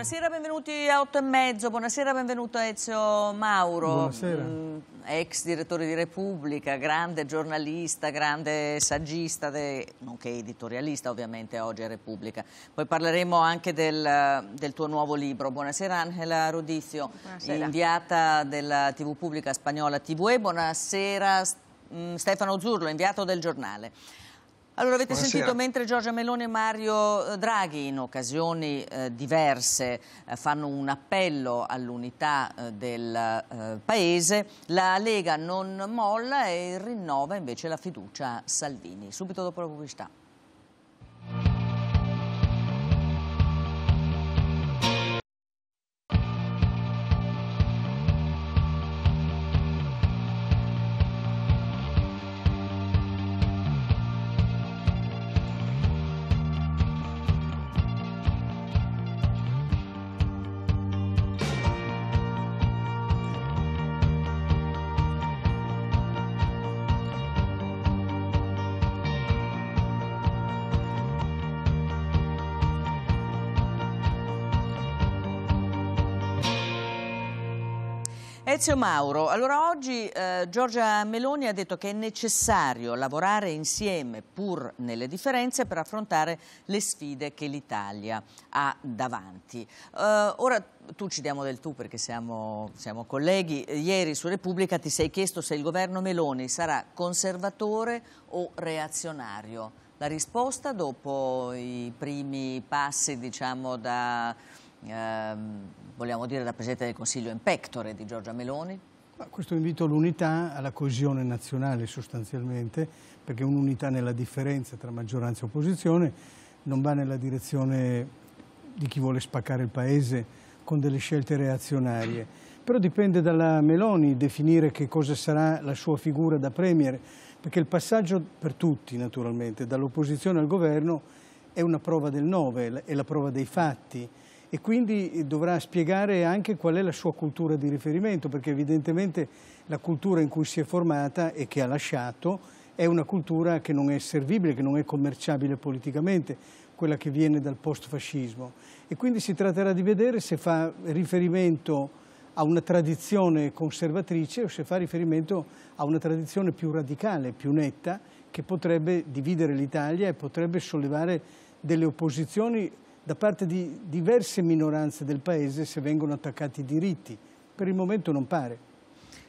Buonasera, benvenuti a 8 e mezzo, buonasera, benvenuto Ezio Mauro, buonasera. Mm, ex direttore di Repubblica, grande giornalista, grande saggista, de, nonché editorialista ovviamente oggi a Repubblica. Poi parleremo anche del, del tuo nuovo libro. Buonasera Angela Rodizio, buonasera. inviata della TV pubblica spagnola TVE, buonasera mm, Stefano Zurlo, inviato del giornale. Allora, avete Buonasera. sentito mentre Giorgia Meloni e Mario eh, Draghi in occasioni eh, diverse eh, fanno un appello all'unità eh, del eh, Paese, la Lega non molla e rinnova invece la fiducia a Salvini. Subito dopo la pubblicità. Ezio Mauro, allora oggi eh, Giorgia Meloni ha detto che è necessario lavorare insieme pur nelle differenze per affrontare le sfide che l'Italia ha davanti. Eh, ora tu ci diamo del tu perché siamo, siamo colleghi, ieri su Repubblica ti sei chiesto se il governo Meloni sarà conservatore o reazionario. La risposta dopo i primi passi diciamo da eh, vogliamo dire la Presidente del Consiglio in pectore di Giorgia Meloni? Ma questo invito all'unità, alla coesione nazionale sostanzialmente, perché un'unità nella differenza tra maggioranza e opposizione non va nella direzione di chi vuole spaccare il Paese con delle scelte reazionarie. Però dipende dalla Meloni definire che cosa sarà la sua figura da Premier, perché il passaggio per tutti, naturalmente, dall'opposizione al governo è una prova del nove, è la prova dei fatti e quindi dovrà spiegare anche qual è la sua cultura di riferimento, perché evidentemente la cultura in cui si è formata e che ha lasciato è una cultura che non è servibile, che non è commerciabile politicamente, quella che viene dal post-fascismo. E quindi si tratterà di vedere se fa riferimento a una tradizione conservatrice o se fa riferimento a una tradizione più radicale, più netta, che potrebbe dividere l'Italia e potrebbe sollevare delle opposizioni da parte di diverse minoranze del Paese se vengono attaccati i diritti. Per il momento non pare.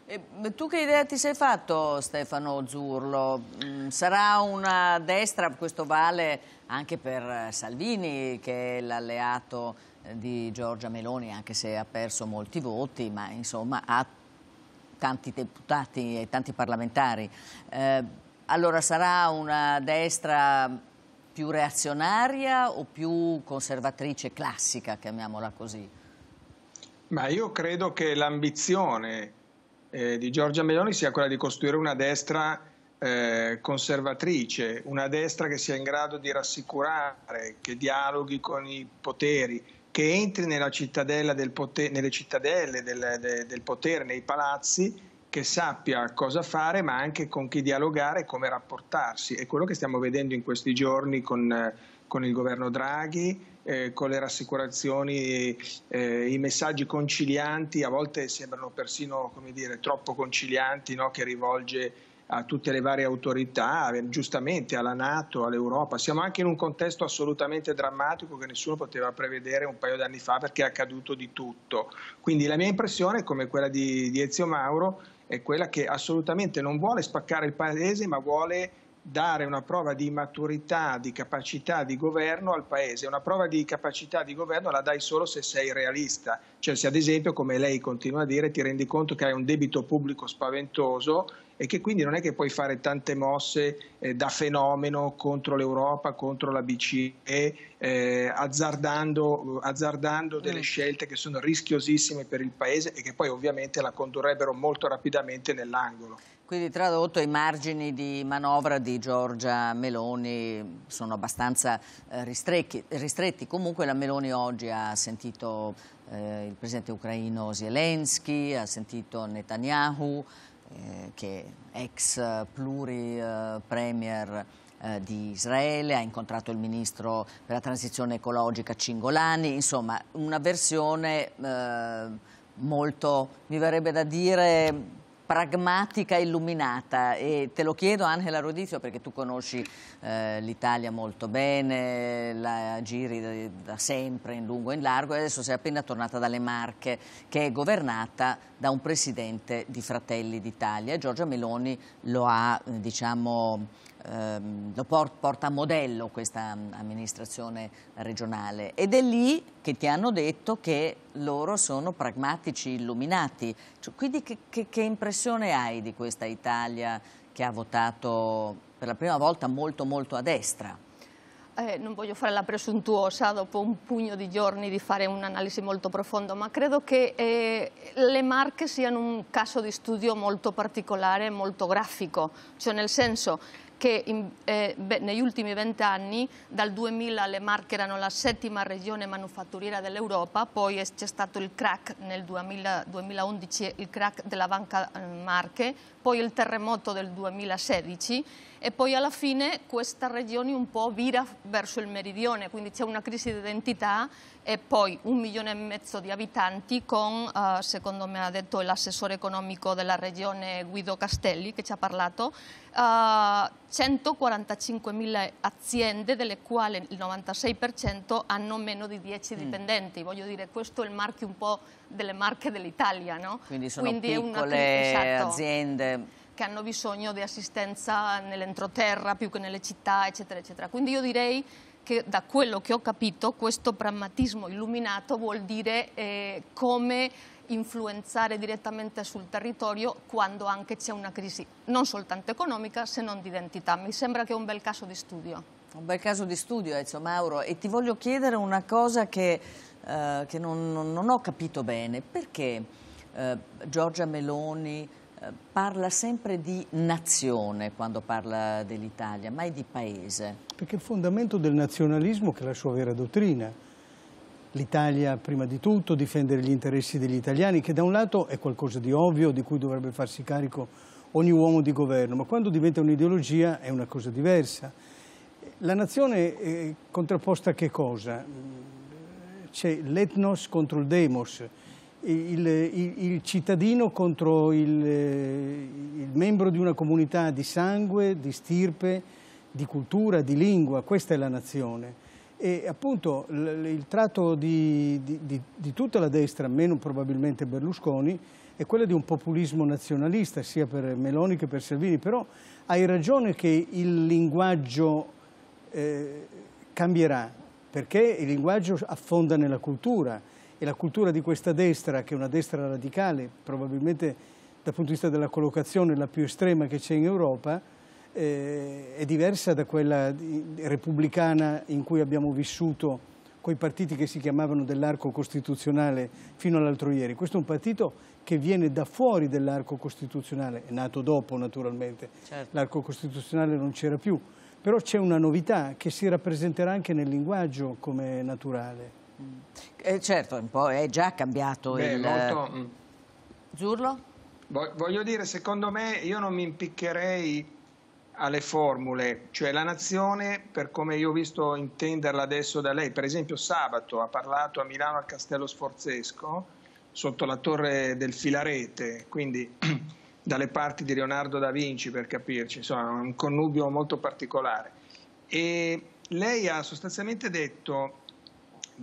E tu che idea ti sei fatto Stefano Zurlo? Mm, sarà una destra, questo vale anche per eh, Salvini che è l'alleato eh, di Giorgia Meloni anche se ha perso molti voti ma insomma ha tanti deputati e tanti parlamentari. Eh, allora sarà una destra più reazionaria o più conservatrice classica, chiamiamola così? Ma io credo che l'ambizione eh, di Giorgia Meloni sia quella di costruire una destra eh, conservatrice, una destra che sia in grado di rassicurare, che dialoghi con i poteri, che entri cittadella del potere, nelle cittadelle del, de, del potere, nei palazzi che sappia cosa fare, ma anche con chi dialogare e come rapportarsi. È quello che stiamo vedendo in questi giorni con, eh, con il governo Draghi, eh, con le rassicurazioni, eh, i messaggi concilianti, a volte sembrano persino dire, troppo concilianti, no? che rivolge a tutte le varie autorità, eh, giustamente alla Nato, all'Europa. Siamo anche in un contesto assolutamente drammatico che nessuno poteva prevedere un paio d'anni fa perché è accaduto di tutto. Quindi la mia impressione, come quella di, di Ezio Mauro, è quella che assolutamente non vuole spaccare il paese, ma vuole dare una prova di maturità, di capacità di governo al Paese. Una prova di capacità di governo la dai solo se sei realista, cioè se ad esempio, come lei continua a dire, ti rendi conto che hai un debito pubblico spaventoso e che quindi non è che puoi fare tante mosse eh, da fenomeno contro l'Europa, contro la BCE, eh, azzardando, azzardando, mm. delle scelte che sono rischiosissime per il Paese e che poi ovviamente la condurrebbero molto rapidamente nell'angolo. Quindi tradotto i margini di manovra di Giorgia Meloni sono abbastanza eh, ristretti. Comunque la Meloni oggi ha sentito eh, il presidente ucraino Zelensky, ha sentito Netanyahu, eh, che è ex pluripremier eh, eh, di Israele, ha incontrato il ministro per la transizione ecologica Cingolani, insomma una versione molto, mi verrebbe da dire, pragmatica illuminata e te lo chiedo Angela Rodizio perché tu conosci eh, l'Italia molto bene, la giri da sempre in lungo e in largo e adesso sei appena tornata dalle Marche che è governata da un presidente di Fratelli d'Italia. Giorgia Meloni lo ha eh, diciamo Ehm, lo porta a modello questa mm, amministrazione regionale ed è lì che ti hanno detto che loro sono pragmatici illuminati. Cioè, quindi che, che, che impressione hai di questa Italia che ha votato per la prima volta molto molto a destra? Eh, non voglio fare la presuntuosa dopo un pugno di giorni di fare un'analisi molto profonda, ma credo che eh, le Marche siano un caso di studio molto particolare, molto grafico, cioè nel senso che in, eh, beh, negli ultimi vent'anni, dal 2000 le Marche erano la settima regione manufatturiera dell'Europa, poi c'è stato il crack nel 2000, 2011, il crack della banca eh, Marche, poi il terremoto del 2016 e poi alla fine questa regione un po' vira verso il meridione, quindi c'è una crisi di identità e poi un milione e mezzo di abitanti con, eh, secondo me ha detto l'assessore economico della regione Guido Castelli che ci ha parlato, eh, 145.000 aziende delle quali il 96% hanno meno di 10 mm. dipendenti, mm. voglio dire questo è il marchio un po' delle marche dell'Italia. No? Quindi sono Quindi piccole una... esatto. aziende che hanno bisogno di assistenza nell'entroterra più che nelle città, eccetera, eccetera. Quindi io direi che da quello che ho capito questo pragmatismo illuminato vuol dire eh, come influenzare direttamente sul territorio quando anche c'è una crisi non soltanto economica se non di identità. Mi sembra che è un bel caso di studio. Un bel caso di studio, Ezio Mauro, e ti voglio chiedere una cosa che, eh, che non, non, ho capito bene. Perché eh, Giorgia Meloni, parla sempre di nazione quando parla dell'Italia, mai di paese. Perché il fondamento del nazionalismo che è la sua vera dottrina. L'Italia prima di tutto, difendere gli interessi degli italiani, che da un lato è qualcosa di ovvio, di cui dovrebbe farsi carico ogni uomo di governo, ma quando diventa un'ideologia è una cosa diversa. La nazione è contrapposta a che cosa? C'è l'etnos contro il demos, il, il, il cittadino contro il, eh, il membro di una comunità di sangue, di stirpe, di cultura, di lingua, questa è la nazione. E appunto il tratto di, di, di, di, tutta la destra, meno probabilmente Berlusconi, è quello di un populismo nazionalista, sia per Meloni che per Salvini, però hai ragione che il linguaggio eh, cambierà, perché il linguaggio affonda nella cultura e la cultura di questa destra, che è una destra radicale, probabilmente dal punto di vista della collocazione la più estrema che c'è in Europa, eh, è diversa da quella repubblicana in cui abbiamo vissuto coi partiti che si chiamavano dell'arco costituzionale fino all'altro ieri. Questo è un partito che viene da fuori dell'arco costituzionale, è nato dopo naturalmente, certo. l'arco costituzionale non c'era più, però c'è una novità che si rappresenterà anche nel linguaggio come naturale. Mm. Eh, certo, un po' è già cambiato Beh, il... Molto... Mm. Zurlo? Voglio dire, secondo me io non mi impiccherei alle formule, cioè la nazione, per come io ho visto intenderla adesso da lei, per esempio sabato ha parlato a Milano al Castello Sforzesco, sotto la torre del Filarete, quindi dalle parti di Leonardo da Vinci per capirci, insomma un connubio molto particolare. E lei ha sostanzialmente detto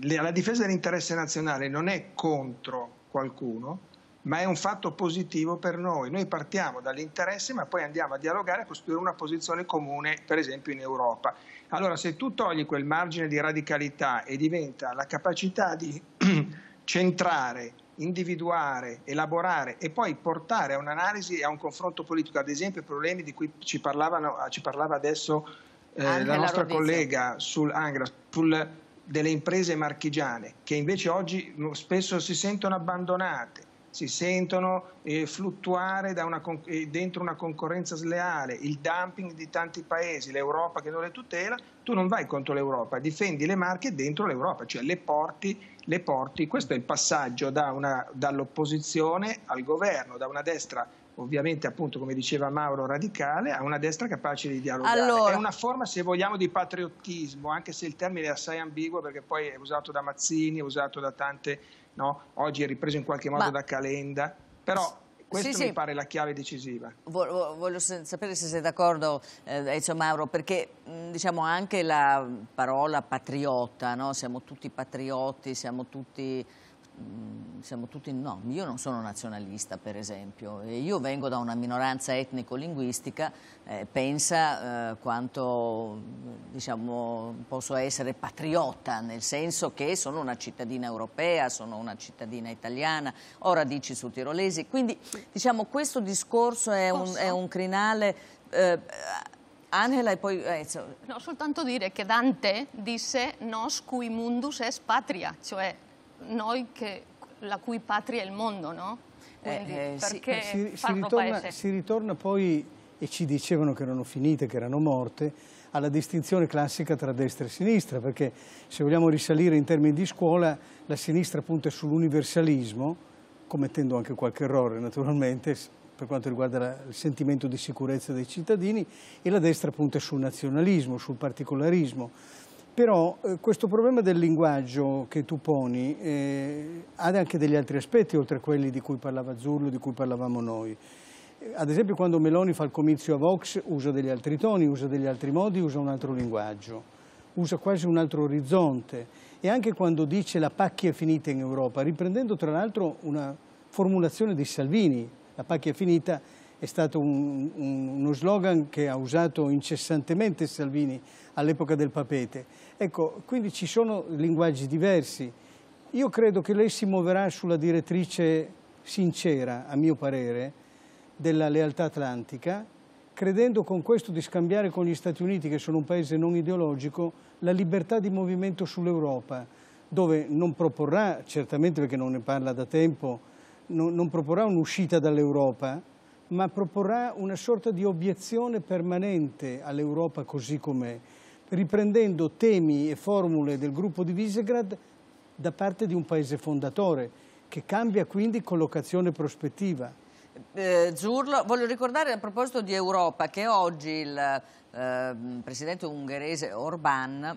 la difesa dell'interesse nazionale non è contro qualcuno, ma è un fatto positivo per noi. Noi partiamo dall'interesse, ma poi andiamo a dialogare e costruire una posizione comune, per esempio in Europa. Allora, se tu togli quel margine di radicalità e diventa la capacità di centrare, individuare, elaborare e poi portare a un'analisi e a un confronto politico, ad esempio i problemi di cui ci, ci parlava adesso eh, la nostra Rodizia. collega sull'Angra, sul delle imprese marchigiane che invece oggi spesso si sentono abbandonate, si sentono eh, fluttuare una, eh, dentro una concorrenza sleale, il dumping di tanti paesi, l'Europa che non le tutela, tu non vai contro l'Europa, difendi le marche dentro l'Europa, cioè le porti, le porti. Questo è il passaggio da dall'opposizione al governo, da una destra ovviamente appunto come diceva Mauro radicale, a una destra capace di dialogare. Allora. È una forma se vogliamo di patriottismo, anche se il termine è assai ambiguo perché poi è usato da Mazzini, è usato da tante, no? oggi è ripreso in qualche modo Ma... da Calenda, però questa sì, mi sì. pare la chiave decisiva. Voglio sapere se sei d'accordo, eh, Ezio eh, Mauro, perché mm, diciamo anche la parola patriota, no? siamo tutti patrioti, siamo tutti Mm, siamo tutti, no, io non sono nazionalista per esempio, io vengo da una minoranza etnico-linguistica, eh, pensa eh, quanto mm, diciamo, posso essere patriota, nel senso che sono una cittadina europea, sono una cittadina italiana, ho radici sul tirolesi, quindi diciamo, questo discorso è, un, è un, crinale... Eh, Angela e poi Ezio. Eh, no, soltanto dire che Dante disse nos cui mundus es patria, cioè noi che, la cui patria è il mondo, no? Eh, Quindi, eh, eh, perché si, si, ritorna, si ritorna poi, e ci dicevano che erano finite, che erano morte, alla distinzione classica tra destra e sinistra, perché se vogliamo risalire in termini di scuola, la sinistra punta sull'universalismo, commettendo anche qualche errore naturalmente per quanto riguarda la, il sentimento di sicurezza dei cittadini, e la destra punta sul nazionalismo, sul particolarismo. Però eh, questo problema del linguaggio che tu poni eh, ha anche degli altri aspetti oltre a quelli di cui parlava Zullo, di cui parlavamo noi. Eh, ad esempio quando Meloni fa il comizio a Vox usa degli altri toni, usa degli altri modi, usa un altro linguaggio, usa quasi un altro orizzonte. E anche quando dice la pacchia è finita in Europa, riprendendo tra l'altro una formulazione di Salvini, la pacchia è finita è stato un, un, uno slogan che ha usato incessantemente Salvini all'epoca del papete. Ecco, quindi ci sono linguaggi diversi. Io credo che lei si muoverà sulla direttrice sincera, a mio parere, della lealtà atlantica, credendo con questo di scambiare con gli Stati Uniti, che sono un paese non ideologico, la libertà di movimento sull'Europa, dove non proporrà, certamente perché non ne parla da tempo, non, non proporrà un'uscita dall'Europa, ma proporrà una sorta di obiezione permanente all'Europa così com'è, riprendendo temi e formule del gruppo di Visegrad da parte di un paese fondatore, che cambia quindi collocazione e prospettiva. Eh, Zurlo, voglio ricordare a proposito di Europa che oggi il eh, presidente ungherese Orbán,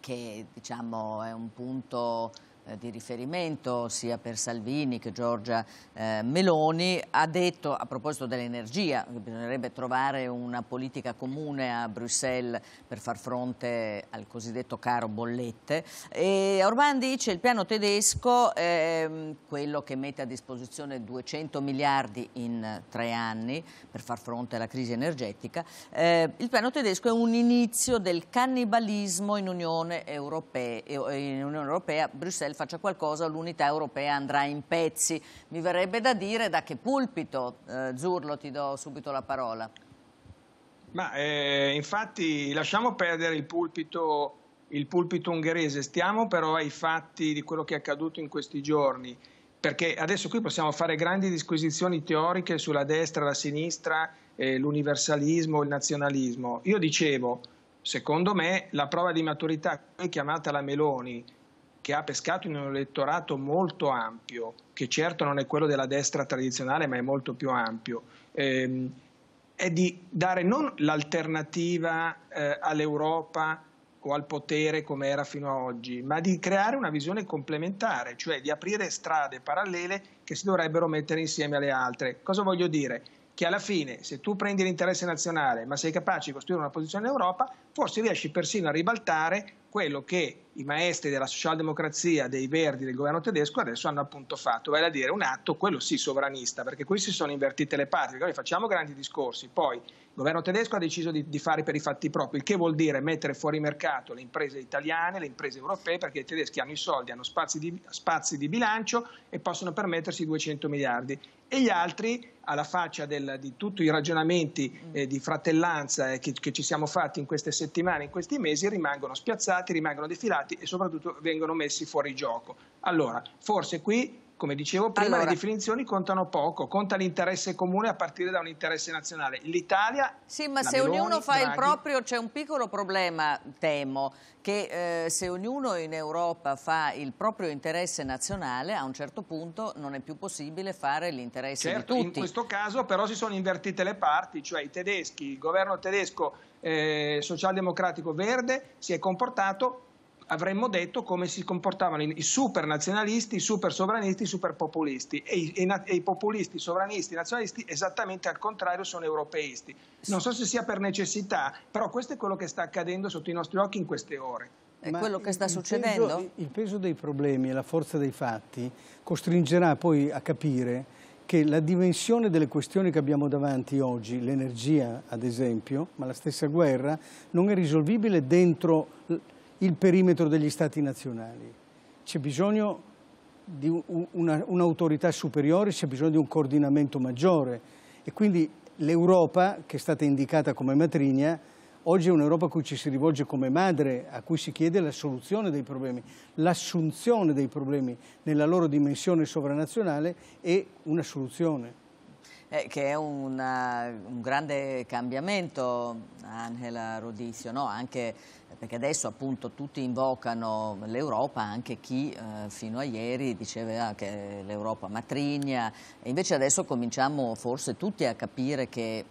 che diciamo è un punto eh, di riferimento sia per Salvini che Giorgia eh, Meloni ha detto a proposito dell'energia che bisognerebbe trovare una politica comune a Bruxelles per far fronte al cosiddetto caro bollette e Orban dice il piano tedesco eh, quello che mette a disposizione 200 miliardi in tre anni per far fronte alla crisi energetica eh, il piano tedesco è un inizio del cannibalismo in Unione Europea, eh, in Unione Europea Bruxelles Bruxelles faccia qualcosa l'unità europea andrà in pezzi. Mi verrebbe da dire da che pulpito, eh, Zurlo ti do subito la parola. Ma eh, infatti lasciamo perdere il pulpito, il pulpito ungherese, stiamo però ai fatti di quello che è accaduto in questi giorni perché adesso qui possiamo fare grandi disquisizioni teoriche sulla destra, la sinistra, eh, l'universalismo, il nazionalismo. Io dicevo, secondo me, la prova di maturità qui chiamata la Meloni che ha pescato in un elettorato molto ampio, che certo non è quello della destra tradizionale, ma è molto più ampio, ehm, è di dare non l'alternativa eh, all'Europa o al potere come era fino ad oggi, ma di creare una visione complementare, cioè di aprire strade parallele che si dovrebbero mettere insieme alle altre. Cosa voglio dire? che alla fine, se tu prendi l'interesse nazionale ma sei capace di costruire una posizione in Europa, forse riesci persino a ribaltare quello che i maestri della socialdemocrazia, dei Verdi, del governo tedesco adesso hanno appunto fatto, vale a dire un atto, quello sì, sovranista, perché qui si sono invertite le parti, noi facciamo grandi discorsi, poi il governo tedesco ha deciso di, di, fare per i fatti propri, il che vuol dire mettere fuori mercato le imprese italiane, le imprese europee, perché i tedeschi hanno i soldi, hanno spazi di, spazi di bilancio e possono permettersi 200 miliardi. E gli altri, alla faccia del, di tutti i ragionamenti mm. eh, di fratellanza eh, che, che, ci siamo fatti in queste settimane, in questi mesi, rimangono spiazzati, rimangono defilati e soprattutto vengono messi fuori gioco. Allora, forse qui come dicevo prima, allora, le definizioni contano poco, conta l'interesse comune a partire da un interesse nazionale. L'Italia. Sì, ma se Meloni, ognuno fa Draghi... il proprio, c'è un piccolo problema, temo, che eh, se ognuno in Europa fa il proprio interesse nazionale, a un certo punto non è più possibile fare l'interesse certo, di tutti. In questo caso, però, si sono invertite le parti, cioè i tedeschi, il governo tedesco eh, socialdemocratico verde si è comportato avremmo detto come si comportavano i super nazionalisti, i super sovranisti, i super populisti e i, e, e i populisti, sovranisti, nazionalisti esattamente al contrario sono europeisti. Non so se sia per necessità, però questo è quello che sta accadendo sotto i nostri occhi in queste ore. È quello che sta il succedendo? Peso, il peso dei problemi e la forza dei fatti costringerà poi a capire che la dimensione delle questioni che abbiamo davanti oggi, l'energia ad esempio, ma la stessa guerra, non è risolvibile dentro il perimetro degli Stati nazionali. C'è bisogno di un'autorità superiore, c'è bisogno di un coordinamento maggiore e quindi l'Europa, che è stata indicata come matrigna, oggi è un'Europa a cui ci si rivolge come madre, a cui si chiede la soluzione dei problemi, l'assunzione dei problemi nella loro dimensione sovranazionale e una soluzione eh, che è una, eh, un grande cambiamento, Angela Rodizio, no? anche perché adesso appunto tutti invocano l'Europa, anche chi eh, fino a ieri diceva che l'Europa matrigna, e invece adesso cominciamo forse tutti a capire che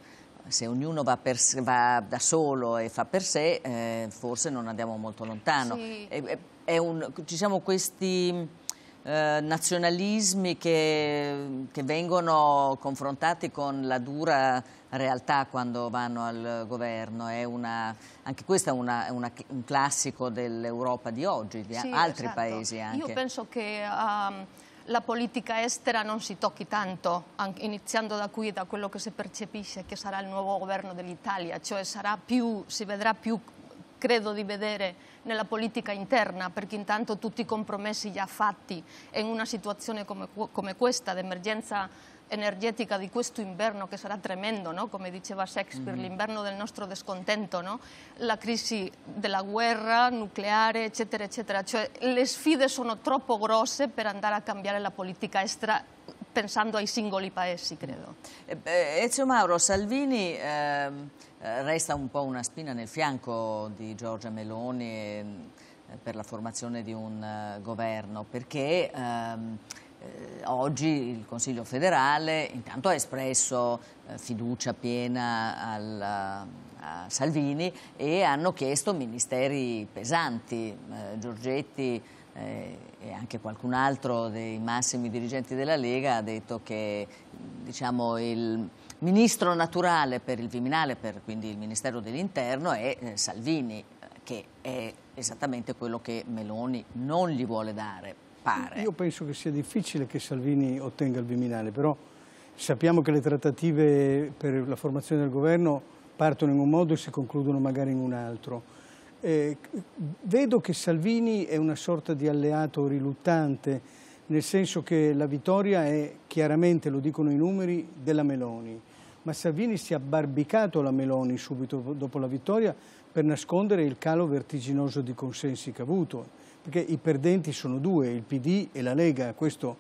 se ognuno va, per, va da solo e fa per sé, eh, forse non andiamo molto lontano. Sì. È, è un, ci siamo questi eh, nazionalismi che, che, vengono confrontati con la dura realtà quando vanno al governo. Una, anche questo è una, una, un classico dell'Europa di oggi, di sì, altri esatto. paesi anche. Io penso che... Um la politica estera non si tocchi tanto, iniziando da qui, da quello che si percepisce che sarà il nuovo governo dell'Italia, cioè più, si vedrà più, credo di vedere, nella politica interna, perché intanto tutti i compromessi già fatti in una situazione come, come questa, d'emergenza energetica di questo inverno che sarà tremendo, no? come diceva Shakespeare, mm -hmm. l'inverno del nostro descontento, no? la crisi della guerra nucleare, eccetera, eccetera. Cioè, le sfide sono troppo grosse per andare a cambiare la politica estera pensando ai singoli paesi, credo. Mm. Ezio Mauro, Salvini... Ehm eh, resta un po' una spina nel fianco di Giorgia Meloni ehm, per la formazione di un eh, governo, perché ehm, eh, oggi il Consiglio federale intanto ha espresso eh, fiducia piena al, eh, a Salvini e hanno chiesto ministeri pesanti. Eh, Giorgetti e anche qualcun altro dei massimi dirigenti della Lega ha detto che diciamo, il ministro naturale per il Viminale, per quindi il Ministero dell'Interno, è eh, Salvini, eh, che è esattamente quello che Meloni non gli vuole dare, pare. Io penso che sia difficile che Salvini ottenga il Viminale, però sappiamo che le trattative per la formazione del governo partono in un modo e si concludono magari in un altro. Eh, vedo che Salvini è una sorta di alleato riluttante, nel senso che la vittoria è chiaramente, lo dicono i numeri, della Meloni ma Salvini si è barbicato la Meloni subito dopo la vittoria per nascondere il calo vertiginoso di consensi che ha avuto, perché i perdenti sono due, il PD e la Lega, questo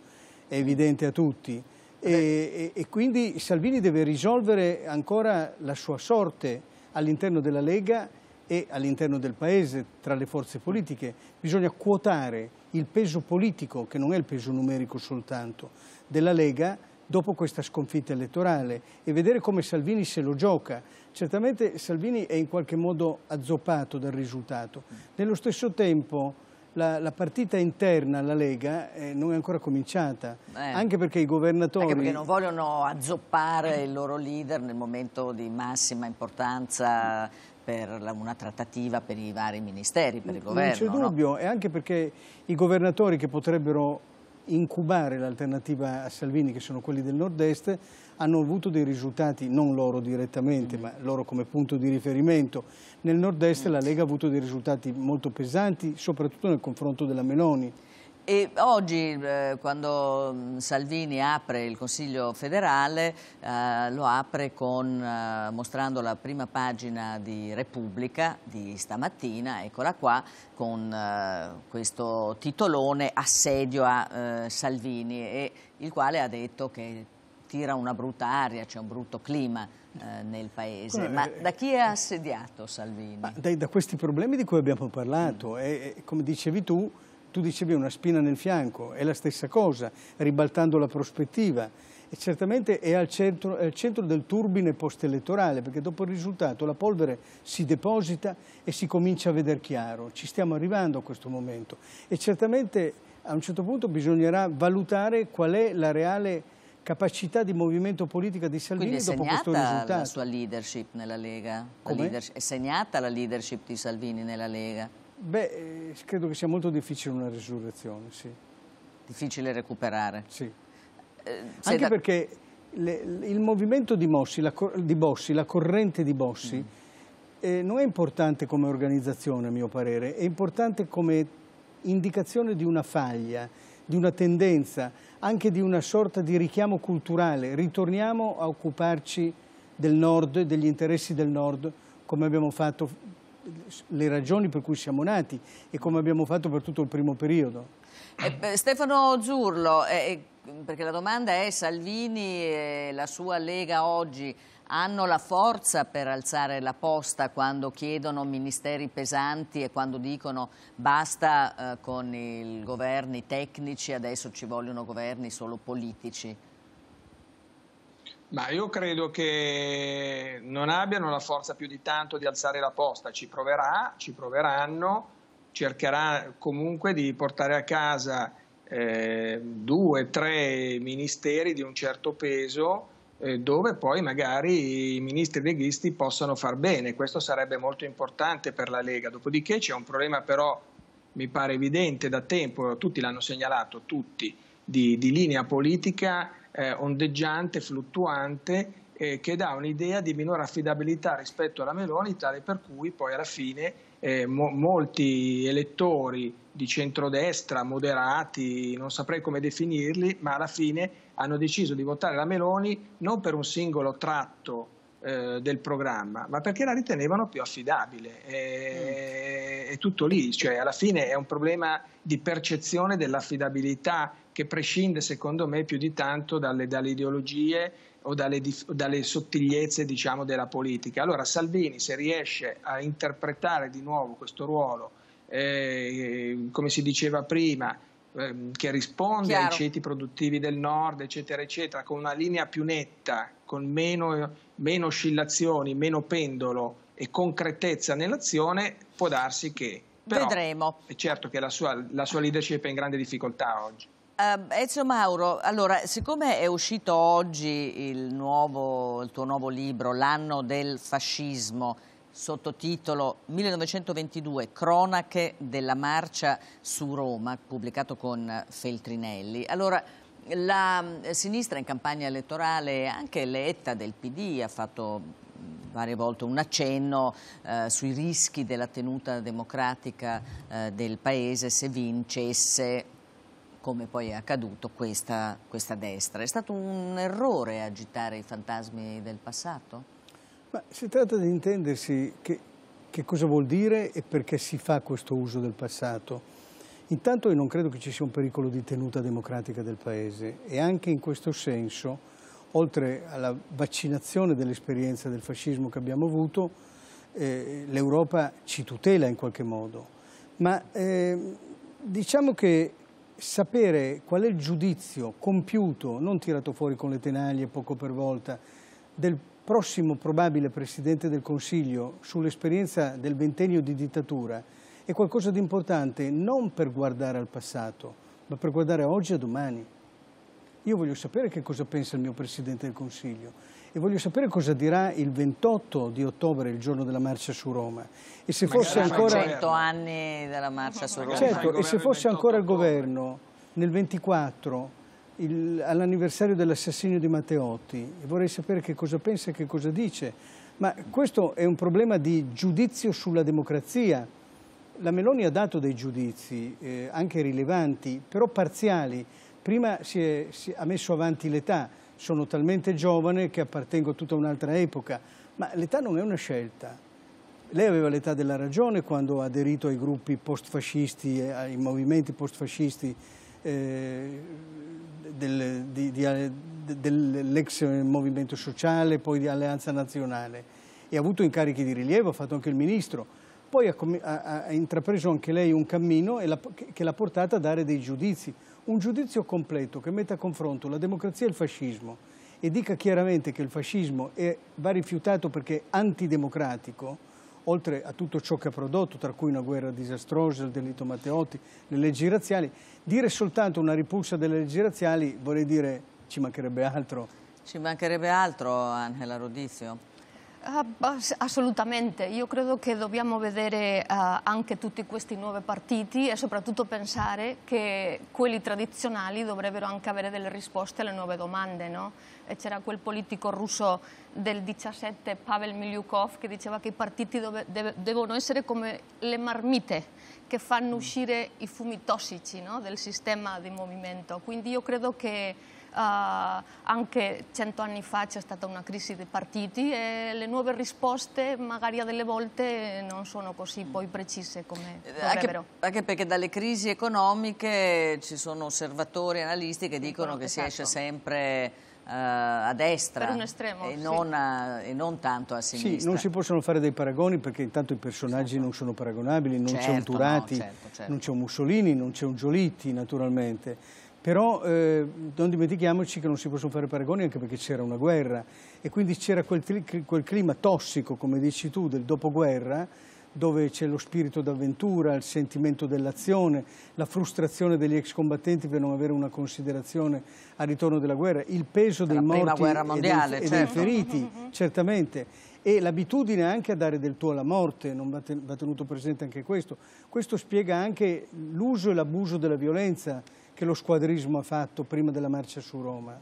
è evidente a tutti. E, e, quindi Salvini deve risolvere ancora la sua sorte all'interno della Lega e all'interno del Paese, tra le forze politiche. Bisogna quotare il peso politico, che non è il peso numerico soltanto, della Lega dopo questa sconfitta elettorale e vedere come Salvini se lo gioca. Certamente Salvini è in qualche modo azzoppato dal risultato. Nello stesso tempo... La, la, partita interna alla Lega eh, non è ancora cominciata, eh. anche perché i governatori... Anche perché non vogliono azzoppare il loro leader nel momento di massima importanza per la, una trattativa per i vari ministeri, per il governo. Non c'è dubbio, no? e anche perché i governatori che potrebbero incubare l'alternativa a Salvini, che sono quelli del nord-est, hanno avuto dei risultati, non loro direttamente, mm. ma loro come punto di riferimento. Nel nord-est mm. la Lega ha avuto dei risultati molto pesanti, soprattutto nel confronto della Meloni. E oggi, eh, quando mm, Salvini apre il Consiglio federale, eh, lo apre con, eh, mostrando la prima pagina di Repubblica di stamattina, eccola qua, con eh, questo titolone Assedio a eh, Salvini, e il quale ha detto che tira una brutta aria, c'è un brutto clima eh, nel paese. Ma da chi è assediato Salvini? Da, da, questi problemi di cui abbiamo parlato. Mm. E, e, come dicevi tu, tu dicevi una spina nel fianco, è la stessa cosa, ribaltando la prospettiva. E certamente è al centro, è al centro del turbine post-elettorale, perché dopo il risultato la polvere si deposita e si comincia a vedere chiaro. Ci stiamo arrivando a questo momento. E certamente a un certo punto bisognerà valutare qual è la reale capacità di movimento politica di Salvini dopo questo risultato. è segnata la sua leadership nella Lega? La leadership, è segnata la leadership di Salvini nella Lega? Beh, eh, credo che sia molto difficile una risurrezione, sì. Difficile recuperare. Sì. Eh, Anche da... perché le, il movimento di, Mossi, la, di, Bossi, la corrente di Bossi, mm. eh, non è importante come organizzazione, a mio parere, è importante come indicazione di una faglia, di una tendenza, anche di una sorta di richiamo culturale. Ritorniamo a occuparci del nord, degli interessi del nord, come abbiamo fatto le ragioni per cui siamo nati e come abbiamo fatto per tutto il primo periodo. Eh, Stefano Zurlo, eh, eh, perché la domanda è Salvini e la sua Lega oggi hanno la forza per alzare la posta quando chiedono ministeri pesanti e quando dicono basta eh, con i governi tecnici, adesso ci vogliono governi solo politici? Ma io credo che non abbiano la forza più di tanto di alzare la posta, ci proverà, ci proveranno, cercherà comunque di portare a casa eh, due, tre ministeri di un certo peso eh, dove poi magari i ministri leghisti possano far bene, questo sarebbe molto importante per la Lega. Dopodiché c'è un problema però, mi pare evidente da tempo, tutti l'hanno segnalato, tutti, di, di linea politica eh, ondeggiante, fluttuante, eh, che dà un'idea di minore affidabilità rispetto alla Meloni, tale per cui poi alla fine eh, mo- molti elettori di centrodestra, moderati, non saprei come definirli, ma alla fine hanno deciso di votare la Meloni non per un singolo tratto eh, del programma, ma perché la ritenevano più affidabile. È, eh, mm. è tutto lì, cioè alla fine è un problema di percezione dell'affidabilità che prescinde secondo me più di tanto dalle, dalle ideologie o dalle, dalle sottigliezze diciamo, della politica. Allora Salvini se riesce a interpretare di nuovo questo ruolo, eh, come si diceva prima, ehm, che risponde Chiaro. ai ceti produttivi del nord, eccetera, eccetera, con una linea più netta, con meno, meno oscillazioni, meno pendolo e concretezza nell'azione, può darsi che. Però, Vedremo. È certo che la sua, la sua leadership è in grande difficoltà oggi. Uh, Ezio Mauro, allora, siccome è uscito oggi il, nuovo, il tuo nuovo libro, L'anno del fascismo, sottotitolo 1922, Cronache della marcia su Roma, pubblicato con Feltrinelli. Allora, la eh, sinistra in campagna elettorale, anche l'Etta del PD ha fatto mm, varie volte un accenno eh, sui rischi della tenuta democratica eh, del Paese se vincesse come poi è accaduto, questa, questa destra. È stato un errore agitare i fantasmi del passato? Ma si tratta di intendersi che, che cosa vuol dire e perché si fa questo uso del passato. Intanto io non credo che ci sia un pericolo di tenuta democratica del Paese e anche in questo senso, oltre alla vaccinazione dell'esperienza del fascismo che abbiamo avuto, eh, l'Europa ci tutela in qualche modo. Ma eh, diciamo che sapere qual è il giudizio compiuto, non tirato fuori con le tenaglie poco per volta, del prossimo probabile Presidente del Consiglio sull'esperienza del ventennio di dittatura è qualcosa di importante non per guardare al passato, ma per guardare oggi e a domani. Io voglio sapere che cosa pensa il mio Presidente del Consiglio e voglio sapere cosa dirà il 28 di ottobre, il giorno della marcia su Roma. E se Magari fosse ancora... 100 anni della marcia su Roma. Certo, e se fosse ancora il governo nel 24 all'anniversario dell'assassinio di Matteotti vorrei sapere che cosa pensa e che cosa dice ma questo è un problema di giudizio sulla democrazia la Meloni ha dato dei giudizi eh, anche rilevanti però parziali prima si è, si, ha messo avanti l'età sono talmente giovane che appartengo a tutta un'altra epoca, ma l'età non è una scelta. Lei aveva l'età della ragione quando ha aderito ai gruppi postfascisti, eh, ai movimenti postfascisti eh, del, eh, dell'ex movimento sociale, poi di Alleanza Nazionale, e ha avuto incarichi di rilievo, ha fatto anche il ministro. Poi ha, ha, ha intrapreso anche lei un cammino la, che l'ha portata a dare dei giudizi. Un giudizio completo che metta a confronto la democrazia e il fascismo e dica chiaramente che il fascismo è, va rifiutato perché è antidemocratico, oltre a tutto ciò che ha prodotto, tra cui una guerra disastrosa, il delitto Matteotti, le leggi razziali, dire soltanto una ripulsa delle leggi razziali vorrei dire ci mancherebbe altro. Ci mancherebbe altro, Angela Rodizio. Ah, assolutamente, io credo che dobbiamo vedere eh, anche tutti questi nuovi partiti e soprattutto pensare che quelli tradizionali dovrebbero anche avere delle risposte alle nuove domande. No? c'era quel politico russo del 17, Pavel Miliukov, che diceva che i partiti dove, de, devono essere come le marmite che fanno mm. uscire i fumi tossici no? del sistema di movimento. Quindi io credo che eh, anche cento anni fa c'è stata una crisi dei partiti e le nuove risposte magari a delle volte non sono così poi precise come eh, dovrebbero. Anche, anche perché dalle crisi economiche ci sono osservatori e analisti che dicono, che esatto. si esce sempre... Uh, a destra estremo, e, non sì. a, e, non tanto a sinistra. Sì, non si possono fare dei paragoni perché intanto i personaggi certo. non sono paragonabili, non certo, c'è un certo, Turati, no, certo, certo, non c'è un Mussolini, non c'è un Giolitti naturalmente. Però eh, non dimentichiamoci che non si possono fare paragoni anche perché c'era una guerra e quindi c'era quel, quel clima tossico, come dici tu, del dopoguerra dove c'è lo spirito d'avventura, il sentimento dell'azione, la frustrazione degli ex combattenti per non avere una considerazione al ritorno della guerra, il peso dei la morti mondiale, e, dei, certo. e dei, feriti, mm, mm, mm, certamente, e l'abitudine anche a dare del tuo alla morte, non va tenuto presente anche questo. Questo spiega anche l'uso e l'abuso della violenza che lo squadrismo ha fatto prima della marcia su Roma.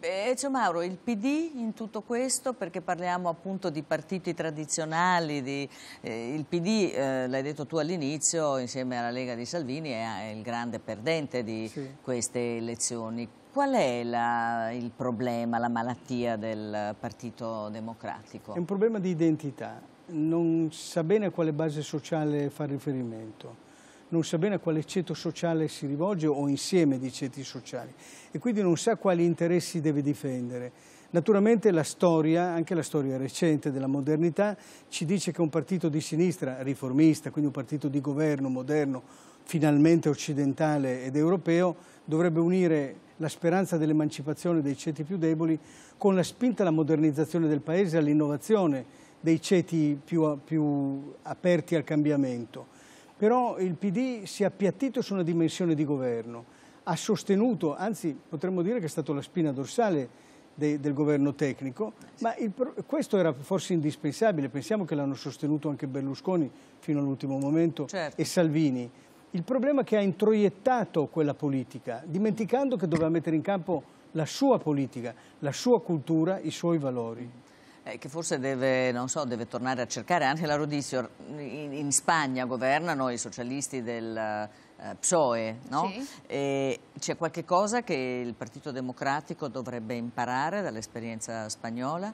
Ezio eh, Mauro, il PD in tutto questo, perché parliamo appunto di partiti tradizionali, di, eh, il PD, eh, l'hai detto tu all'inizio, insieme alla Lega di Salvini, è il grande perdente di sì. queste elezioni. Qual è la, il problema, la malattia del Partito Democratico? È un problema di identità, non sa bene a quale base sociale fa riferimento non sa bene a quale ceto sociale si rivolge o insieme di ceti sociali e quindi non sa quali interessi deve difendere. Naturalmente la storia, anche la storia recente della modernità, ci dice che un partito di sinistra riformista, quindi un partito di governo moderno, finalmente occidentale ed europeo, dovrebbe unire la speranza dell'emancipazione dei ceti più deboli con la spinta alla modernizzazione del Paese, all'innovazione dei ceti più, più aperti al cambiamento. Però il PD si è appiattito su una dimensione di governo, ha sostenuto, anzi potremmo dire che è stata la spina dorsale de, del governo tecnico, ma il, questo era forse indispensabile, pensiamo che l'hanno sostenuto anche Berlusconi fino all'ultimo momento certo. e Salvini. Il problema è che ha introiettato quella politica, dimenticando che doveva mettere in campo la sua politica, la sua cultura, i suoi valori. Eh, che forse deve, so, deve, tornare a cercare anche la Rodizio. In, in Spagna governano i socialisti del... Eh, PSOE, no? sì. c'è qualche cosa che il Partito Democratico dovrebbe imparare dall'esperienza spagnola?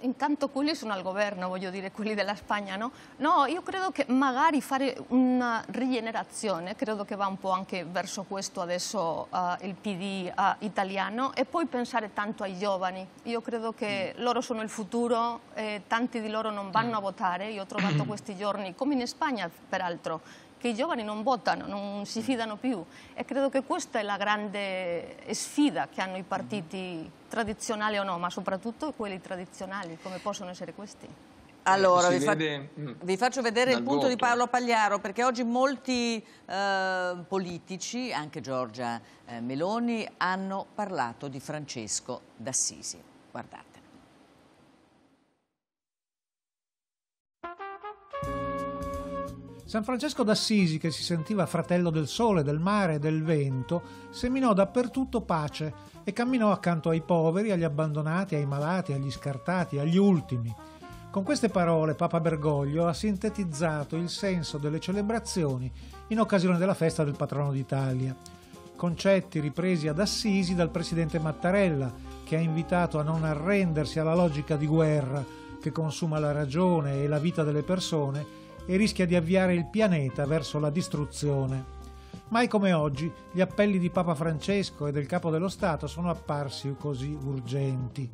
intanto quelli sono al governo, voglio dire, quelli della Spagna, no? No, io credo che magari fare una rigenerazione, ¿eh? credo che va un po' anche verso questo adesso uh, il PD uh, italiano, e poi pensare tanto ai giovani. Io credo che mm. loro sono il futuro, eh, tanti di loro non vanno mm. a votare, io ho trovato questi giorni, come in Spagna peraltro, che i giovani non votano, non si mm. fidano più e credo che questa è la grande sfida che hanno i partiti mm. tradizionali o no, ma soprattutto quelli tradizionali, come possono essere questi. Allora, vi, fa... Mm, vi, faccio vedere il punto voto. di Paolo Pagliaro, perché oggi molti eh, politici, anche Giorgia eh, Meloni, hanno parlato di Francesco d'Assisi. Guardate. San Francesco d'Assisi, che si sentiva fratello del sole, del mare e del vento, seminò dappertutto pace e camminò accanto ai poveri, agli abbandonati, ai malati, agli scartati, agli ultimi. Con queste parole Papa Bergoglio ha sintetizzato il senso delle celebrazioni in occasione della festa del patrono d'Italia. Concetti ripresi ad Assisi dal presidente Mattarella, che ha invitato a non arrendersi alla logica di guerra che consuma la ragione e la vita delle persone e rischia di avviare il pianeta verso la distruzione. Mai come oggi gli appelli di Papa Francesco e del Capo dello Stato sono apparsi così urgenti.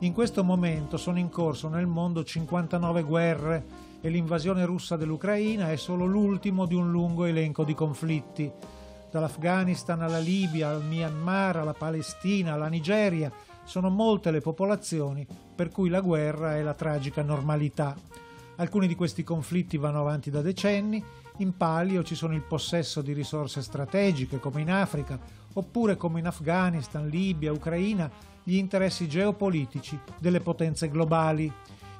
In questo momento sono in corso nel mondo 59 guerre e l'invasione russa dell'Ucraina è solo l'ultimo di un lungo elenco di conflitti. Dall'Afghanistan alla Libia, al Myanmar, alla Palestina, alla Nigeria, sono molte le popolazioni per cui la guerra è la tragica normalità. Alcuni di questi conflitti vanno avanti da decenni, in palio ci sono il possesso di risorse strategiche come in Africa, oppure come in Afghanistan, Libia, Ucraina, gli interessi geopolitici delle potenze globali.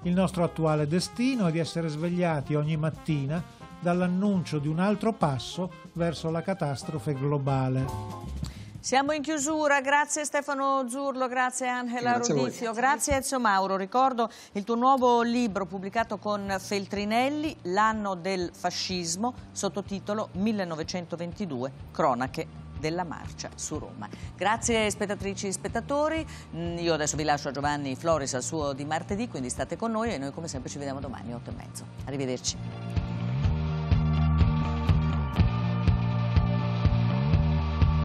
Il nostro attuale destino è di essere svegliati ogni mattina dall'annuncio di un altro passo verso la catastrofe globale. Siamo in chiusura, grazie Stefano Zurlo, grazie Angela grazie Rodizio, grazie Ezio Mauro. Ricordo il tuo nuovo libro pubblicato con Feltrinelli, L'anno del fascismo, sottotitolo 1922, cronache della marcia su Roma. Grazie spettatrici e spettatori, mm, io adesso vi lascio a Giovanni Floris al suo di martedì, quindi state con noi e noi come sempre ci vediamo domani alle 8 e mezzo. Arrivederci.